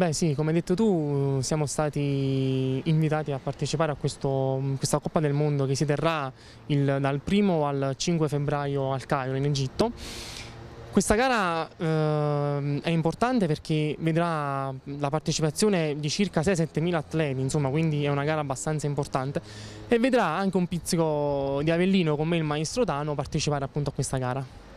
Beh sì, come hai detto tu, siamo stati invitati a partecipare a questo, questa Coppa del Mondo che si terrà il, dal 1 al 5 febbraio al Cairo in Egitto. Questa gara eh, è importante perché vedrà la partecipazione di circa 6-7 mila atleti, insomma, quindi è una gara abbastanza importante e vedrà anche un pizzico di Avellino con me il maestro Tano partecipare appunto a questa gara.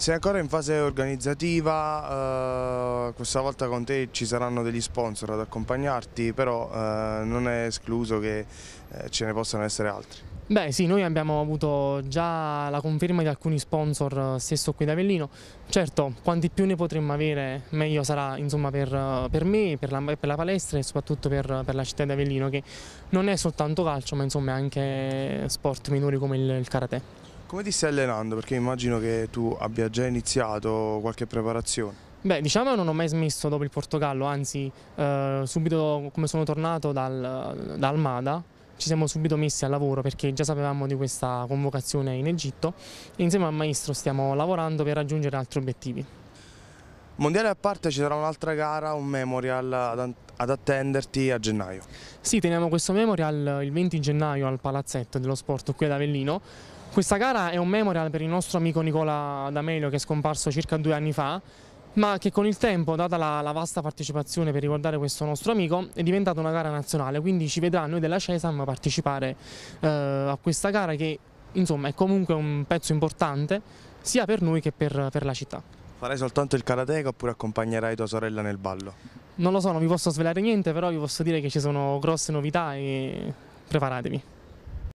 Sei ancora in fase organizzativa, eh, questa volta con te ci saranno degli sponsor ad accompagnarti, però eh, non è escluso che eh, ce ne possano essere altri. Beh sì, noi abbiamo avuto già la conferma di alcuni sponsor eh, stesso qui da Avellino, certo quanti più ne potremmo avere meglio sarà insomma, per, per, me, per la, per la, palestra e soprattutto per, per, la città di Avellino che non è soltanto calcio ma insomma anche sport minori come il, il karate. Come ti stai allenando? Perché immagino che tu abbia già iniziato qualche preparazione. Beh, diciamo che non ho mai smesso dopo il Portogallo, anzi eh, subito come sono tornato dal, da Almada ci siamo subito messi al lavoro perché già sapevamo di questa convocazione in Egitto e insieme al maestro stiamo lavorando per raggiungere altri obiettivi. Mondiale a parte ci sarà un'altra gara, un memorial ad, attenderti a gennaio. Sì, teniamo questo memorial il 20 gennaio al Palazzetto dello Sport qui ad Avellino. Questa gara è un memorial per il nostro amico Nicola D'Amelio che è scomparso circa due anni fa ma che con il tempo, data la, la, vasta partecipazione per ricordare questo nostro amico, è diventata una gara nazionale, quindi ci vedrà noi della Cesam partecipare eh, a questa gara che insomma è comunque un pezzo importante sia per noi che per, per la città. Farai soltanto il karateka oppure accompagnerai tua sorella nel ballo? Non lo so, non vi posso svelare niente, però vi posso dire che ci sono grosse novità e preparatevi.